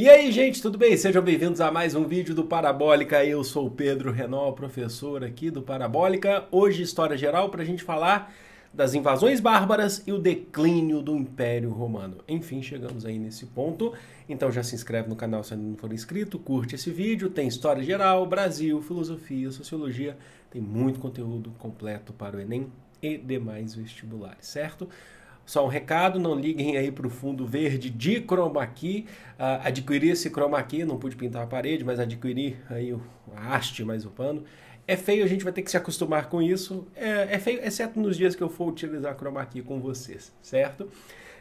E aí, gente, tudo bem? Sejam bem-vindos a mais um vídeo do Parabólica. Eu sou o Pedro Renal, professor aqui do Parabólica. Hoje, história geral, para a gente falar das invasões bárbaras e o declínio do Império Romano. Enfim, chegamos aí nesse ponto. Então já se inscreve no canal se ainda não for inscrito, curte esse vídeo, tem história geral, Brasil, filosofia, sociologia, tem muito conteúdo completo para o Enem e demais vestibulares, certo? Só um recado, não liguem aí para o fundo verde de chroma key. Uh, adquirir esse chroma key, não pude pintar a parede, mas adquirir aí a haste mais o pano. É feio, a gente vai ter que se acostumar com isso. É, é feio, exceto nos dias que eu for utilizar chroma key com vocês, certo?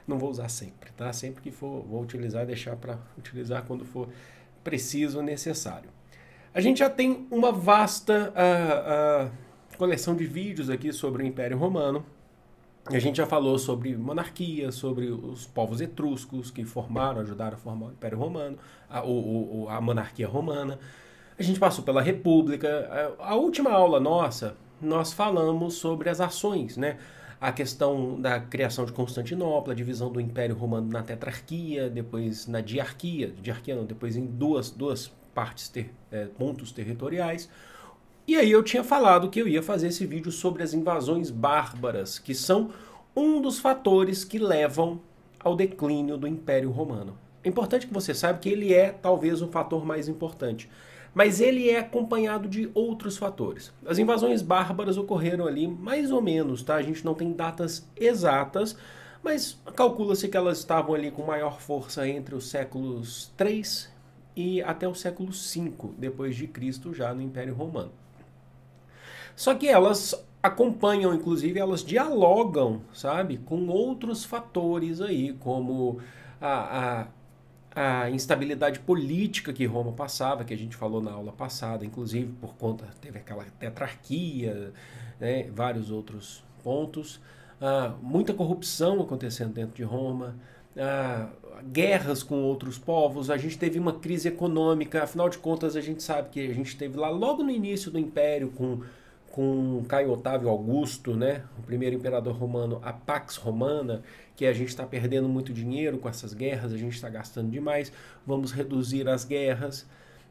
Não vou usar sempre, tá? Sempre que for, vou utilizar, deixar para utilizar quando for preciso, necessário. A gente já tem uma vasta uh, uh, coleção de vídeos aqui sobre o Império Romano a gente já falou sobre monarquia, sobre os povos etruscos que formaram, ajudaram a formar o Império Romano, a, o, o, a monarquia romana. A gente passou pela República. A, a última aula nossa, nós falamos sobre as ações, né? A questão da criação de Constantinopla, a divisão do Império Romano na tetrarquia, depois na diarquia, diarquia não, depois em duas, duas partes, ter, é, pontos territoriais e aí eu tinha falado que eu ia fazer esse vídeo sobre as invasões bárbaras, que são um dos fatores que levam ao declínio do Império Romano. É importante que você saiba que ele é talvez o fator mais importante, mas ele é acompanhado de outros fatores. As invasões bárbaras ocorreram ali mais ou menos, tá? A gente não tem datas exatas, mas calcula-se que elas estavam ali com maior força entre os séculos 3 e até o século 5 depois de Cristo já no Império Romano. Só que elas acompanham, inclusive, elas dialogam, sabe, com outros fatores aí, como a, a, a, instabilidade política que Roma passava, que a gente falou na aula passada, inclusive por conta, teve aquela tetrarquia, né, vários outros pontos, ah, muita corrupção acontecendo dentro de Roma, ah, guerras com outros povos, a gente teve uma crise econômica, afinal de contas a gente sabe que a gente teve lá logo no início do Império com com Caio Otávio Augusto, né, o primeiro imperador romano, a Pax Romana, que a gente está perdendo muito dinheiro com essas guerras, a gente está gastando demais, vamos reduzir as guerras.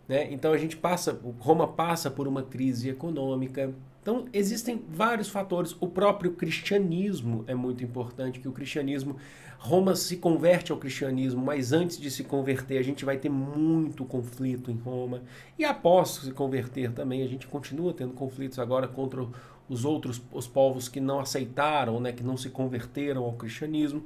Né? Então a gente passa, Roma passa por uma crise econômica. Então existem vários fatores. O próprio cristianismo é muito importante, que o cristianismo Roma se converte ao cristianismo, mas antes de se converter, a gente vai ter muito conflito em Roma. E após se converter também, a gente continua tendo conflitos agora contra os outros os povos que não aceitaram, né, que não se converteram ao cristianismo.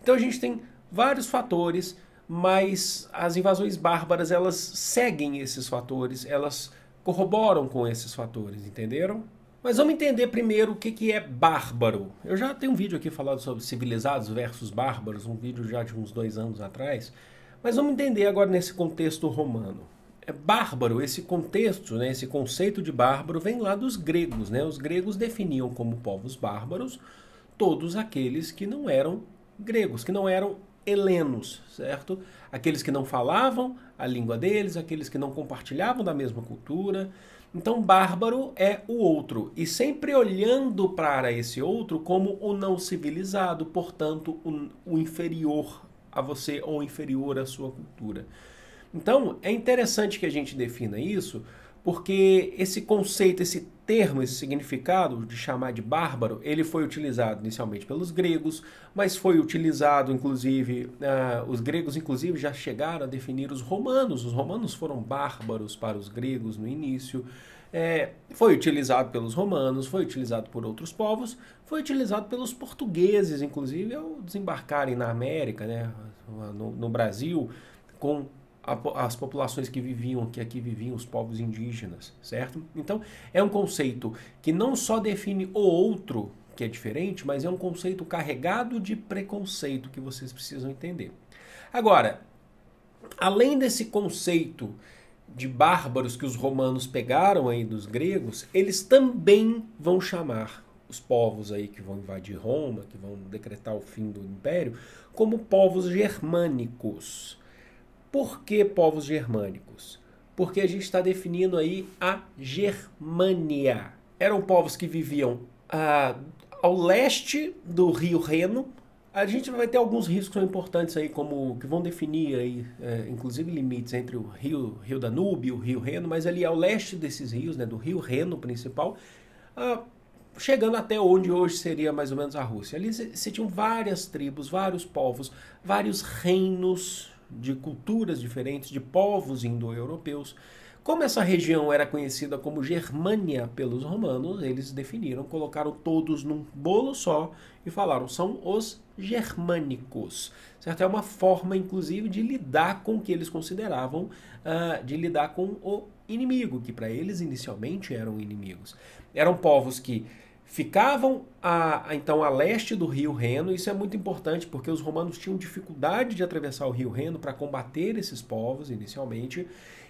Então a gente tem vários fatores, mas as invasões bárbaras, elas seguem esses fatores, elas corroboram com esses fatores, entenderam? Mas vamos entender primeiro o que, que é bárbaro. Eu já tenho um vídeo aqui falado sobre civilizados versus bárbaros, um vídeo já de uns dois anos atrás. Mas vamos entender agora nesse contexto romano. É bárbaro, esse contexto, né, esse conceito de bárbaro vem lá dos gregos. Né? Os gregos definiam como povos bárbaros todos aqueles que não eram gregos, que não eram helenos, certo? Aqueles que não falavam a língua deles, aqueles que não compartilhavam da mesma cultura. Então, bárbaro é o outro, e sempre olhando para esse outro como o não civilizado, portanto, o, o inferior a você ou inferior à sua cultura. Então, é interessante que a gente defina isso porque esse conceito, esse termo, esse significado de chamar de bárbaro, ele foi utilizado inicialmente pelos gregos, mas foi utilizado inclusive, uh, os gregos inclusive já chegaram a definir os romanos, os romanos foram bárbaros para os gregos no início, é, foi utilizado pelos romanos, foi utilizado por outros povos, foi utilizado pelos portugueses, inclusive ao desembarcarem na América, né, no, no Brasil, com as populações que viviam, que aqui viviam os povos indígenas, certo? Então, é um conceito que não só define o outro, que é diferente, mas é um conceito carregado de preconceito que vocês precisam entender. Agora, além desse conceito de bárbaros que os romanos pegaram aí dos gregos, eles também vão chamar os povos aí que vão invadir Roma, que vão decretar o fim do império, como povos germânicos. Por que povos germânicos? Porque a gente está definindo aí a Germânia. Eram povos que viviam ah, ao leste do rio Reno. A gente vai ter alguns rios que são importantes aí, como que vão definir aí, é, inclusive limites entre o rio, rio Danúbio e o rio Reno, mas ali ao leste desses rios, né, do rio Reno principal, ah, chegando até onde hoje seria mais ou menos a Rússia. Ali se, se tinham várias tribos, vários povos, vários reinos de culturas diferentes, de povos indo-europeus. Como essa região era conhecida como Germânia pelos romanos, eles definiram, colocaram todos num bolo só e falaram: são os germânicos. Certo? É uma forma, inclusive, de lidar com o que eles consideravam, uh, de lidar com o inimigo, que para eles inicialmente eram inimigos. Eram povos que ficavam a, então a leste do rio Reno. Isso é muito importante porque os romanos tinham dificuldade de atravessar o rio Reno para combater esses povos inicialmente.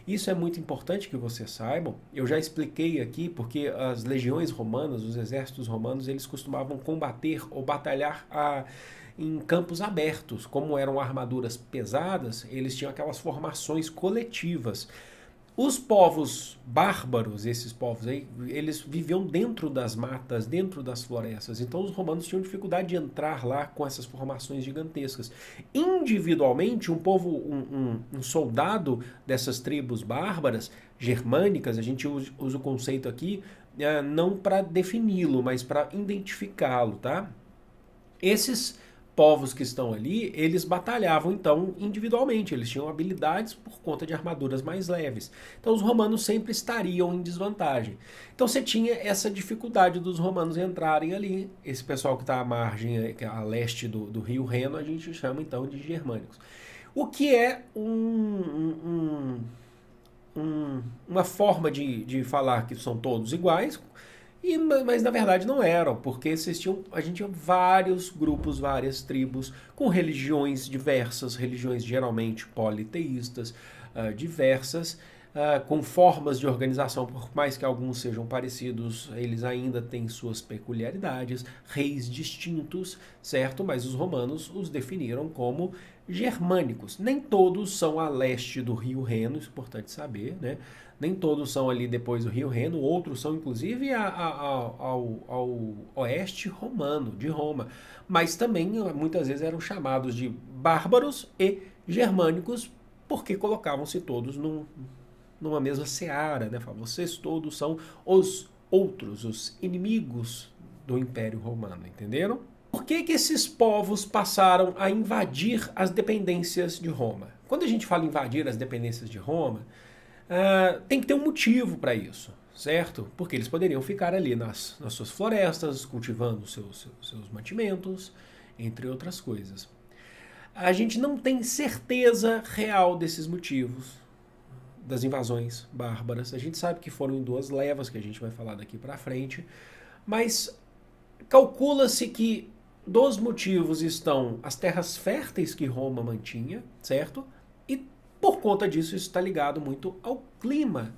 Isso é muito importante que vocês saibam. Eu já expliquei aqui porque as legiões romanas, os exércitos romanos, eles costumavam combater ou batalhar a, em campos abertos. Como eram armaduras pesadas, eles tinham aquelas formações coletivas os povos bárbaros, esses povos aí, eles viviam dentro das matas, dentro das florestas. Então os romanos tinham dificuldade de entrar lá com essas formações gigantescas. Individualmente, um povo, um, um, um soldado dessas tribos bárbaras, germânicas, a gente usa, usa o conceito aqui eh, não para defini-lo, mas para identificá-lo, tá? Esses povos que estão ali, eles batalhavam então individualmente, eles tinham habilidades por conta de armaduras mais leves. Então os romanos sempre estariam em desvantagem. Então você tinha essa dificuldade dos romanos entrarem ali. Esse pessoal que está à margem, eh, é a leste do, do, rio Reno, a gente chama então de germânicos. O que é um, um, um, uma forma de, de falar que são todos iguais, e, mas na verdade não eram, porque existiam, a gente tinha vários grupos, várias tribos, com religiões diversas, religiões geralmente politeístas, uh, diversas, uh, com formas de organização, por mais que alguns sejam parecidos, eles ainda têm suas peculiaridades, reis distintos, certo? Mas os romanos os definiram como germânicos. Nem todos são a leste do Rio Reno, isso é importante saber, né? Nem todos são ali depois do Rio Reno, outros são inclusive a, a, a, ao, ao, oeste romano, de Roma. Mas também muitas vezes eram chamados de bárbaros e germânicos, porque colocavam-se todos num, numa mesma seara, né? Fala, vocês todos são os outros, os inimigos do Império Romano, entenderam? Por que, que esses povos passaram a invadir as dependências de Roma? Quando a gente fala invadir as dependências de Roma, uh, tem que ter um motivo para isso, certo? Porque eles poderiam ficar ali nas, nas suas florestas, cultivando seus, seus, seus mantimentos, entre outras coisas. A gente não tem certeza real desses motivos, das invasões bárbaras. A gente sabe que foram em duas levas, que a gente vai falar daqui para frente, mas calcula-se que dos motivos estão as terras férteis que Roma mantinha, certo? E por conta disso, isso está ligado muito ao clima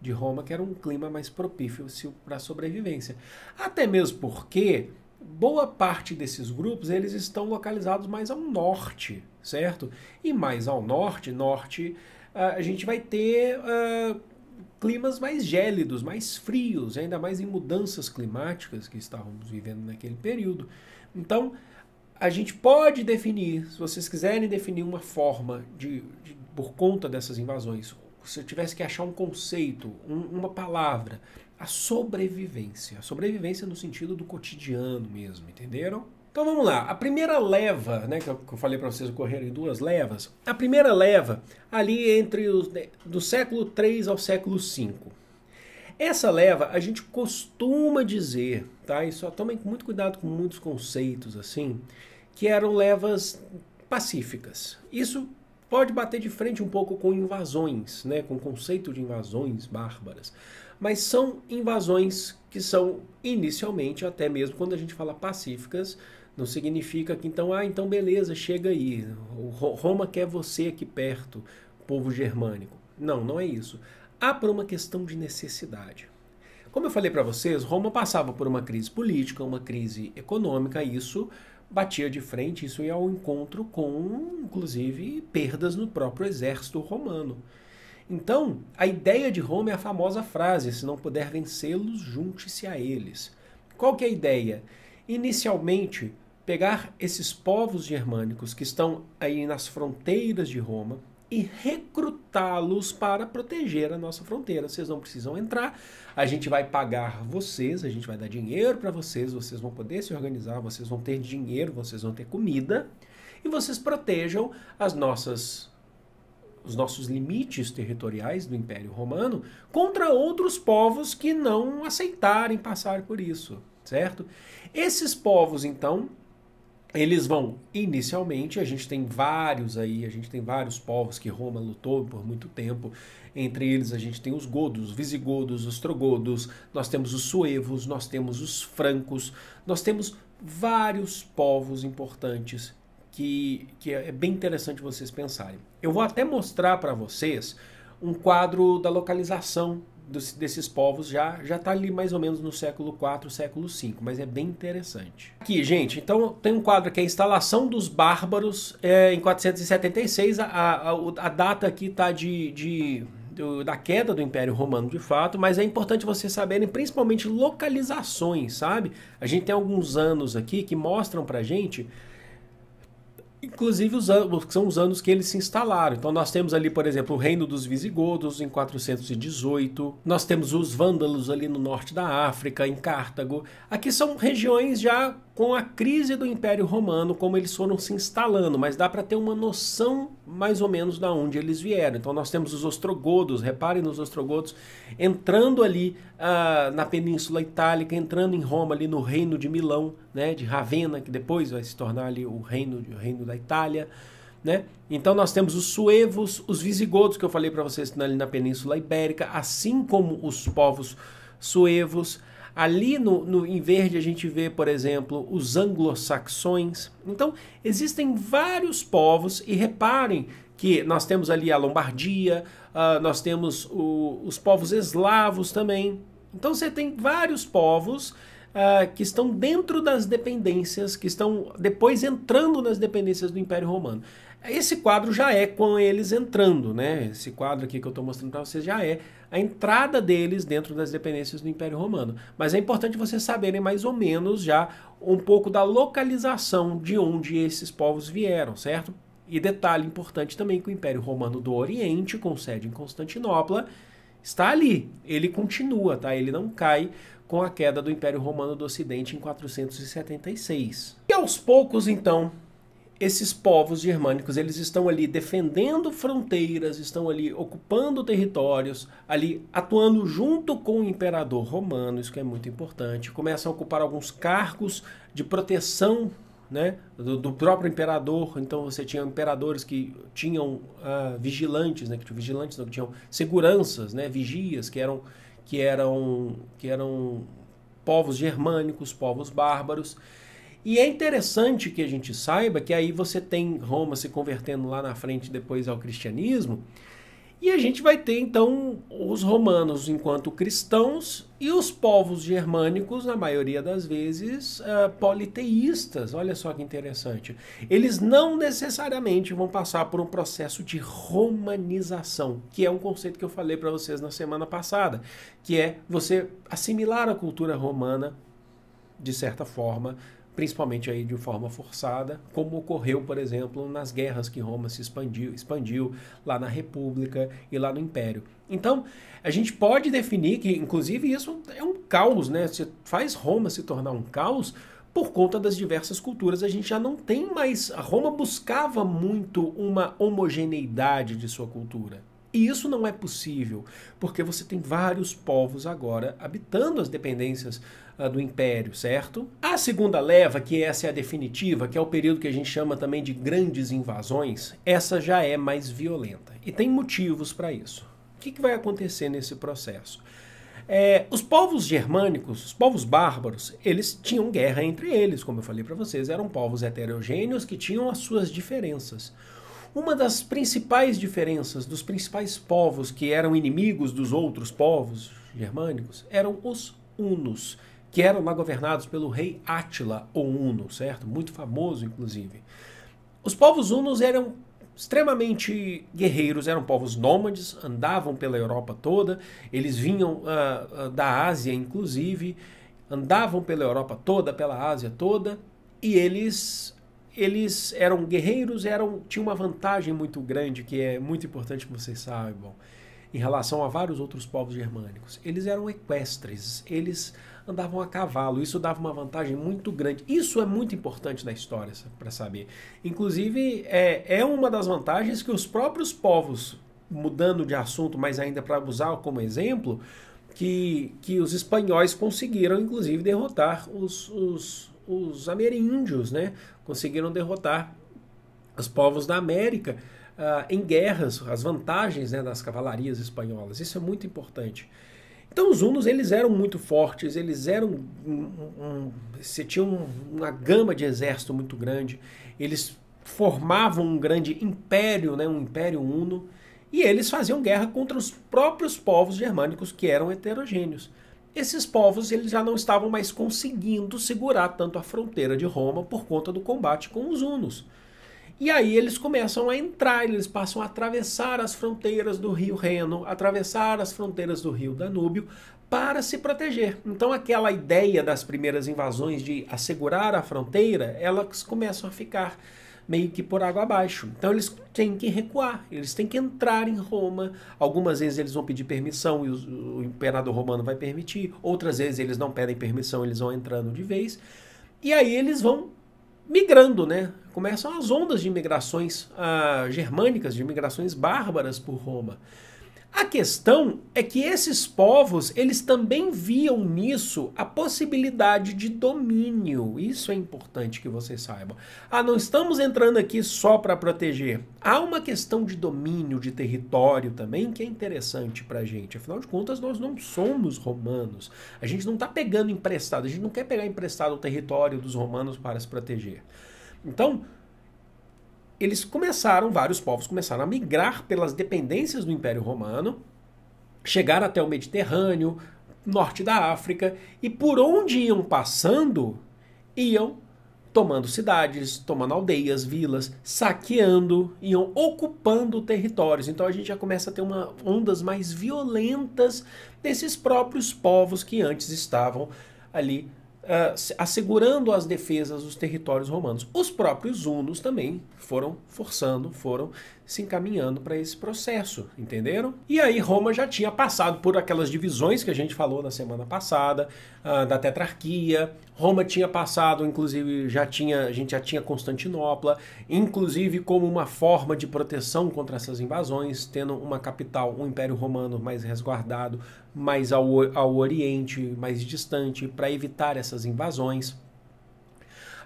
de Roma, que era um clima mais propício para a sobrevivência. Até mesmo porque boa parte desses grupos eles estão localizados mais ao norte, certo? E mais ao norte, norte ah, a gente vai ter uh, climas mais gélidos, mais frios, ainda mais em mudanças climáticas que estávamos vivendo naquele período. Então, a gente pode definir, se vocês quiserem definir uma forma de, de por conta dessas invasões, se eu tivesse que achar um conceito, um, uma palavra, a sobrevivência. A sobrevivência no sentido do cotidiano mesmo, entenderam? Então vamos lá, a primeira leva, né, que eu, falei para vocês ocorreram em duas levas. A primeira leva ali entre os né, do século 3 ao século 5. Essa leva a gente costuma dizer, tá? E só tomem muito cuidado com muitos conceitos assim, que eram levas pacíficas. Isso pode bater de frente um pouco com invasões, né, com o conceito de invasões bárbaras, mas são invasões que são inicialmente até mesmo quando a gente fala pacíficas, não significa que então, ah, então beleza, chega aí. Roma quer você aqui perto, povo germânico. Não, não é isso. Há por uma questão de necessidade. Como eu falei para vocês, Roma passava por uma crise política, uma crise econômica, isso batia de frente, isso ia ao encontro com, inclusive, perdas no próprio exército romano. Então, a ideia de Roma é a famosa frase: se não puder vencê-los, junte-se a eles. Qual que é a ideia? Inicialmente, pegar esses povos germânicos que estão aí nas fronteiras de Roma e recrutá-los para proteger a nossa fronteira. Vocês não precisam entrar, a gente vai pagar vocês, a gente vai dar dinheiro para vocês, vocês vão poder se organizar, vocês vão ter dinheiro, vocês vão ter comida e vocês protejam as nossas os nossos limites territoriais do Império Romano contra outros povos que não aceitarem passar por isso, certo? Esses povos então eles vão inicialmente, a gente tem vários aí, a gente tem vários povos que Roma lutou por muito tempo. Entre eles a gente tem os godos, os visigodos, os trogodos, nós temos os suevos, nós temos os francos, nós temos vários povos importantes que, que é bem interessante vocês pensarem. Eu vou até mostrar para vocês um quadro da localização dos, desses povos já já está ali mais ou menos no século IV, século V, mas é bem interessante. Aqui, gente, então tem um quadro que é a instalação dos bárbaros é, em 476. A, a, a data aqui está de, de da queda do Império Romano de fato, mas é importante vocês saberem principalmente localizações, sabe? A gente tem alguns anos aqui que mostram pra gente Inclusive os anos, são os anos que eles se instalaram. Então nós temos ali, por exemplo, o reino dos Visigodos em 418, nós temos os vândalos ali no norte da África, em Cartago. Aqui são regiões já com a crise do Império Romano, como eles foram se instalando, mas dá para ter uma noção mais ou menos da onde eles vieram. Então nós temos os ostrogodos, reparem nos ostrogodos, entrando ali ah, na Península Itálica, entrando em Roma, ali no Reino de Milão, né, de Ravenna, que depois vai se tornar ali o Reino, o reino da Itália. Né? Então nós temos os suevos, os visigodos, que eu falei para vocês ali na Península Ibérica, assim como os povos suevos, Ali no, no, em verde a gente vê, por exemplo, os anglo-saxões. Então, existem vários povos, e reparem que nós temos ali a Lombardia, uh, nós temos o, os povos eslavos também. Então, você tem vários povos uh, que estão dentro das dependências, que estão depois entrando nas dependências do Império Romano. Esse quadro já é com eles entrando, né? Esse quadro aqui que eu estou mostrando para vocês já é a entrada deles dentro das dependências do Império Romano. Mas é importante vocês saberem mais ou menos já um pouco da localização de onde esses povos vieram, certo? E detalhe importante também que o Império Romano do Oriente, com sede em Constantinopla, está ali. Ele continua, tá? Ele não cai com a queda do Império Romano do Ocidente em 476. E aos poucos, então, esses povos germânicos, eles estão ali defendendo fronteiras, estão ali ocupando territórios, ali atuando junto com o imperador romano, isso que é muito importante. Começam a ocupar alguns cargos de proteção né, do, do, próprio imperador. Então você tinha imperadores que tinham ah, vigilantes, né, que tinham vigilantes, não, que tinham seguranças, né, vigias, que eram que eram, que eram povos germânicos, povos bárbaros. E é interessante que a gente saiba que aí você tem Roma se convertendo lá na frente depois ao cristianismo. E a gente vai ter então os romanos enquanto cristãos e os povos germânicos, na maioria das vezes, uh, politeístas. Olha só que interessante. Eles não necessariamente vão passar por um processo de romanização, que é um conceito que eu falei para vocês na semana passada, que é você assimilar a cultura romana de certa forma principalmente aí de forma forçada, como ocorreu, por exemplo, nas guerras que Roma se expandiu, expandiu lá na República e lá no Império. Então, a gente pode definir que, inclusive, isso é um caos, né? Se faz Roma se tornar um caos por conta das diversas culturas. A gente já não tem mais. A Roma buscava muito uma homogeneidade de sua cultura. E isso não é possível, porque você tem vários povos agora habitando as dependências uh, do império, certo? A segunda leva, que essa é a definitiva, que é o período que a gente chama também de grandes invasões, essa já é mais violenta. E tem motivos para isso. O que, que vai acontecer nesse processo? É, os povos germânicos, os povos bárbaros, eles tinham guerra entre eles, como eu falei para vocês, eram povos heterogêneos que tinham as suas diferenças. Uma das principais diferenças dos principais povos que eram inimigos dos outros povos germânicos eram os hunos, que eram lá governados pelo rei Átila, ou Huno, certo? Muito famoso, inclusive. Os povos hunos eram extremamente guerreiros, eram povos nômades, andavam pela Europa toda, eles vinham uh, uh, da Ásia, inclusive, andavam pela Europa toda, pela Ásia toda, e eles eles eram guerreiros, eram tinham uma vantagem muito grande que é muito importante que vocês saibam em relação a vários outros povos germânicos. Eles eram equestres, eles andavam a cavalo, isso dava uma vantagem muito grande. Isso é muito importante na história para saber. Inclusive, é, é uma das vantagens que os próprios povos, mudando de assunto, mas ainda para usar como exemplo, que, que os espanhóis conseguiram, inclusive, derrotar os, os os ameríndios né, conseguiram derrotar os povos da América uh, em guerras, as vantagens né, das cavalarias espanholas. Isso é muito importante. Então os hunos eles eram muito fortes, eles eram um, um, uma gama de exército muito grande, eles formavam um grande império, né, um império huno, e eles faziam guerra contra os próprios povos germânicos que eram heterogêneos esses povos eles já não estavam mais conseguindo segurar tanto a fronteira de Roma por conta do combate com os hunos. E aí eles começam a entrar, eles passam a atravessar as fronteiras do rio Reno, atravessar as fronteiras do rio Danúbio para se proteger. Então aquela ideia das primeiras invasões de assegurar a fronteira, elas começam a ficar meio que por água abaixo. Então eles têm que recuar, eles têm que entrar em Roma. Algumas vezes eles vão pedir permissão e o, o imperador romano vai permitir, outras vezes eles não pedem permissão, eles vão entrando de vez. E aí eles vão migrando, né? Começam as ondas de imigrações ah, germânicas, de imigrações bárbaras por Roma. A questão é que esses povos, eles também viam nisso a possibilidade de domínio. Isso é importante que vocês saibam. Ah, não estamos entrando aqui só para proteger. Há uma questão de domínio, de território também, que é interessante para a gente. Afinal de contas, nós não somos romanos. A gente não está pegando emprestado, a gente não quer pegar emprestado o território dos romanos para se proteger. Então, eles começaram, vários povos começaram a migrar pelas dependências do Império Romano, chegar até o Mediterrâneo, norte da África, e por onde iam passando, iam tomando cidades, tomando aldeias, vilas, saqueando, iam ocupando territórios. Então a gente já começa a ter uma, ondas mais violentas desses próprios povos que antes estavam ali uh, assegurando as defesas dos territórios romanos. Os próprios hunos também foram forçando, foram se encaminhando para esse processo, entenderam? E aí Roma já tinha passado por aquelas divisões que a gente falou na semana passada, uh, da tetrarquia. Roma tinha passado, inclusive, já tinha, a gente já tinha Constantinopla, inclusive como uma forma de proteção contra essas invasões, tendo uma capital, um império romano mais resguardado, mais ao, ao oriente, mais distante, para evitar essas invasões.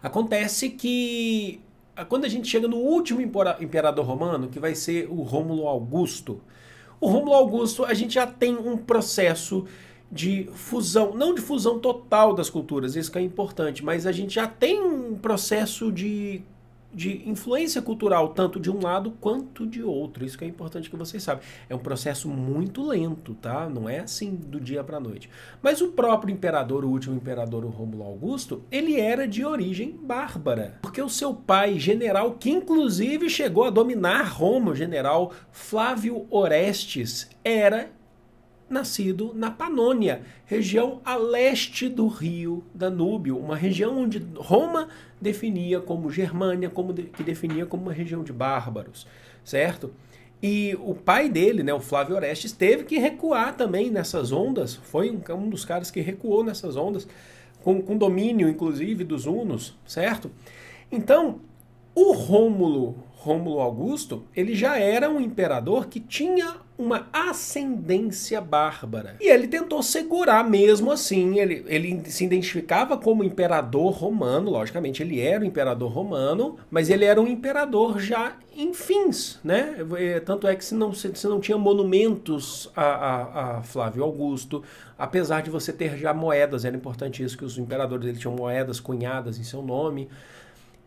Acontece que quando a gente chega no último imperador romano, que vai ser o Rômulo Augusto, o Rômulo Augusto a gente já tem um processo de fusão, não de fusão total das culturas, isso que é importante, mas a gente já tem um processo de de influência cultural, tanto de um lado quanto de outro. Isso que é importante que vocês saibam. É um processo muito lento, tá? Não é assim do dia para noite. Mas o próprio imperador, o último imperador, o Rômulo Augusto, ele era de origem bárbara, porque o seu pai, general que inclusive chegou a dominar Roma, o general Flávio Orestes, era nascido na Panônia, região a leste do rio Danúbio, uma região onde Roma definia como Germânia, como de, que definia como uma região de bárbaros, certo? E o pai dele, né, o Flávio Orestes, teve que recuar também nessas ondas, foi um, um dos caras que recuou nessas ondas, com, com domínio, inclusive, dos hunos, certo? Então, o Rômulo Rômulo Augusto, ele já era um imperador que tinha uma ascendência bárbara. E ele tentou segurar mesmo assim, ele, ele se identificava como imperador romano, logicamente ele era o imperador romano, mas ele era um imperador já em fins, né? É, tanto é que se não, se, se não tinha monumentos a, a, a, Flávio Augusto, apesar de você ter já moedas, era importante isso, que os imperadores tinham moedas cunhadas em seu nome,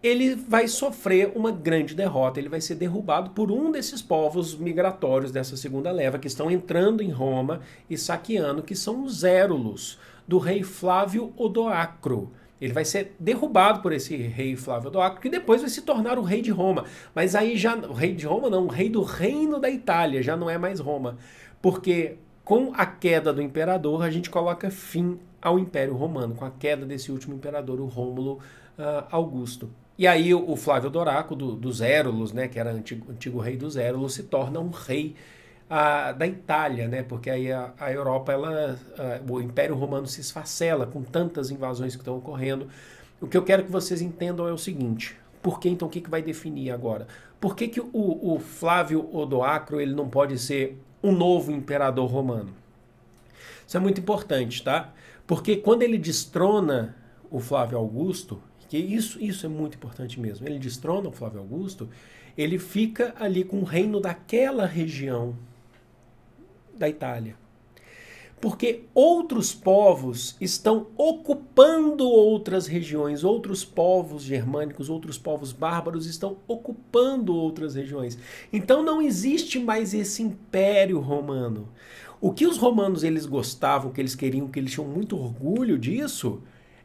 ele vai sofrer uma grande derrota, ele vai ser derrubado por um desses povos migratórios dessa segunda leva que estão entrando em Roma e saqueando, que são os Érulos, do rei Flávio Odoacro. Ele vai ser derrubado por esse rei Flávio Odoacro, que depois vai se tornar o rei de Roma. Mas aí já. O rei de Roma não, o rei do reino da Itália, já não é mais Roma. Porque com a queda do imperador, a gente coloca fim ao Império Romano, com a queda desse último imperador, o Rômulo uh, Augusto. E aí o Flávio Doraco, do, dos né, que era antigo, antigo rei dos Érulos, se torna um rei a, ah, da Itália, né? Porque aí a, a Europa, ela, a, ah, o Império Romano se esfacela com tantas invasões que estão ocorrendo. O que eu quero que vocês entendam é o seguinte: por que então o que, que vai definir agora? Por que, que o, o Flávio Odoacro ele não pode ser um novo imperador romano? Isso é muito importante, tá? Porque quando ele destrona o Flávio Augusto, que isso, isso é muito importante mesmo. Ele destrona o Flávio Augusto, ele fica ali com o reino daquela região da Itália. Porque outros povos estão ocupando outras regiões, outros povos germânicos, outros povos bárbaros estão ocupando outras regiões. Então não existe mais esse império romano. O que os romanos eles gostavam, que eles queriam, que eles tinham muito orgulho disso,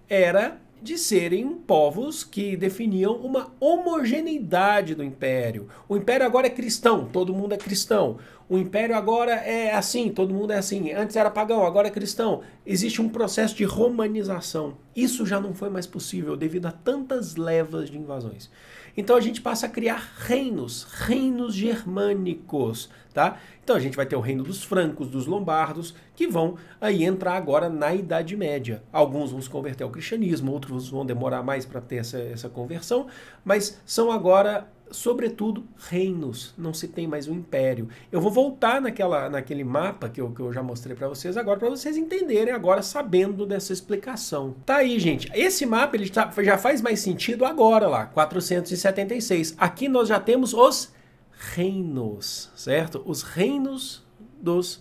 era de serem povos que definiam uma homogeneidade do império. O império agora é cristão, todo mundo é cristão. O império agora é assim, todo mundo é assim. Antes era pagão, agora é cristão. Existe um processo de romanização. Isso já não foi mais possível devido a tantas levas de invasões. Então a gente passa a criar reinos, reinos germânicos, tá? Então a gente vai ter o reino dos francos, dos lombardos, que vão aí entrar agora na Idade Média. Alguns vão se converter ao cristianismo, outros vão demorar mais para ter essa, essa conversão, mas são agora sobretudo reinos, não se tem mais um império. Eu vou voltar naquela, naquele mapa que eu, que eu já mostrei para vocês agora, para vocês entenderem agora, sabendo dessa explicação. Tá aí, gente. Esse mapa ele tá, já faz mais sentido agora lá, 476. Aqui nós já temos os reinos, certo? Os reinos dos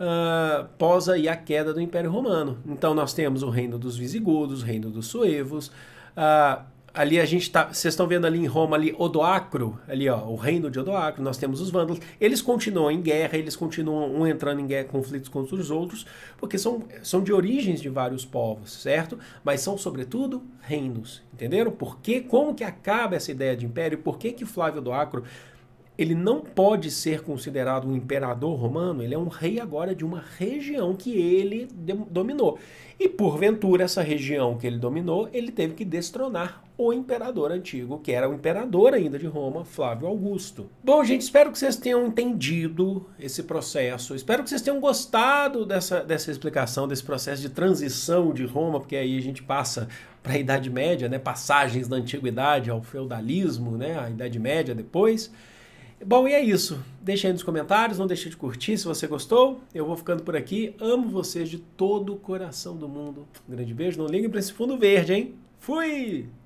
uh, pós aí a queda do Império Romano. Então nós temos o reino dos Visigodos, o reino dos Suevos, uh, ali a gente tá, vocês estão vendo ali em Roma ali Odoacro, ali ó, o reino de Odoacro, nós temos os vândalos. Eles continuam em guerra, eles continuam um entrando em guerra, conflitos contra os outros, porque são, são de origens de vários povos, certo? Mas são sobretudo reinos, entenderam? Por quê? como que acaba essa ideia de império? Por que que Flávio Odoacro ele não pode ser considerado um imperador romano, ele é um rei agora de uma região que ele dominou. E porventura, essa região que ele dominou, ele teve que destronar o imperador antigo, que era o imperador ainda de Roma, Flávio Augusto. Bom, gente, espero que vocês tenham entendido esse processo. Espero que vocês tenham gostado dessa, dessa explicação, desse processo de transição de Roma, porque aí a gente passa para a Idade Média, né? passagens da Antiguidade ao feudalismo, né? a Idade Média depois. Bom, e é isso. Deixe aí nos comentários, não deixe de curtir se você gostou. Eu vou ficando por aqui. Amo vocês de todo o coração do mundo. Um grande beijo, não liguem para esse fundo verde, hein? Fui!